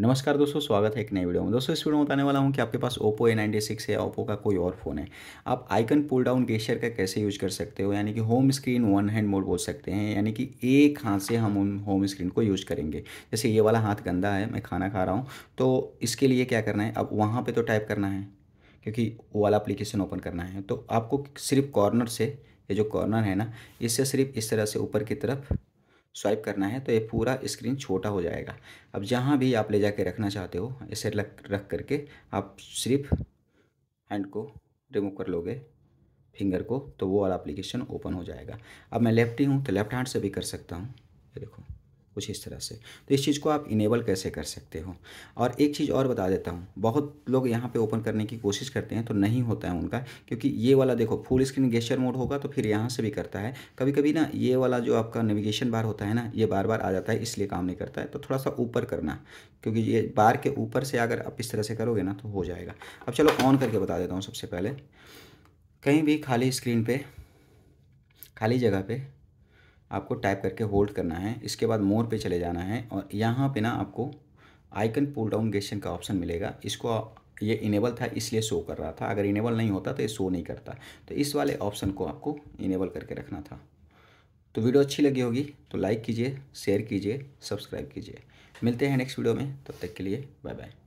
नमस्कार दोस्तों स्वागत है एक नए वीडियो में दोस्तों इस वीडियो में बताने वाला हूँ कि आपके पास ओप्पो ए नाइनटी सिक्स है ओप्पो का कोई और फ़ोन है आप आइकन पुल डाउन गेस्टर का कैसे यूज कर सकते हो यानी कि home screen one hand mode बोल सकते हैं यानी कि एक हाथ से हम उन होम स्क्रीन को यूज करेंगे जैसे ये वाला हाथ गंदा है मैं खाना खा रहा हूँ तो इसके लिए क्या करना है अब वहाँ पर तो टाइप करना है क्योंकि वो वाला अप्लीकेशन ओपन करना है तो आपको सिर्फ कॉर्नर से ये जो कॉर्नर है ना इससे सिर्फ इस तरह से ऊपर की तरफ स्वाइप करना है तो ये पूरा स्क्रीन छोटा हो जाएगा अब जहाँ भी आप ले जा रखना चाहते हो इसे रख रख करके आप सिर्फ हैंड को रिमूव कर लोगे फिंगर को तो वो वाला एप्लीकेशन ओपन हो जाएगा अब मैं लेफ्ट ही हूँ तो लेफ्ट हैंड से भी कर सकता हूँ कुछ इस तरह से तो इस चीज़ को आप इनेबल कैसे कर सकते हो और एक चीज़ और बता देता हूँ बहुत लोग यहाँ पे ओपन करने की कोशिश करते हैं तो नहीं होता है उनका क्योंकि ये वाला देखो फुल स्क्रीन गेस्चर मोड होगा तो फिर यहाँ से भी करता है कभी कभी ना ये वाला जो आपका नेविगेशन बार होता है ना ये बार बार आ जाता है इसलिए काम नहीं करता है तो थोड़ा सा ऊपर करना क्योंकि ये बार के ऊपर से अगर आप इस तरह से करोगे ना तो हो जाएगा अब चलो ऑन करके बता देता हूँ सबसे पहले कहीं भी खाली स्क्रीन पर खाली जगह पर आपको टाइप करके होल्ड करना है इसके बाद मोर पे चले जाना है और यहाँ पे ना आपको आइकन पुल डाउन गेशन का ऑप्शन मिलेगा इसको ये इनेबल था इसलिए शो कर रहा था अगर इनेबल नहीं होता तो ये शो नहीं करता तो इस वाले ऑप्शन को आपको इनेबल करके रखना था तो वीडियो अच्छी लगी होगी तो लाइक कीजिए शेयर कीजिए सब्सक्राइब कीजिए मिलते हैं नेक्स्ट वीडियो में तब तक के लिए बाय बाय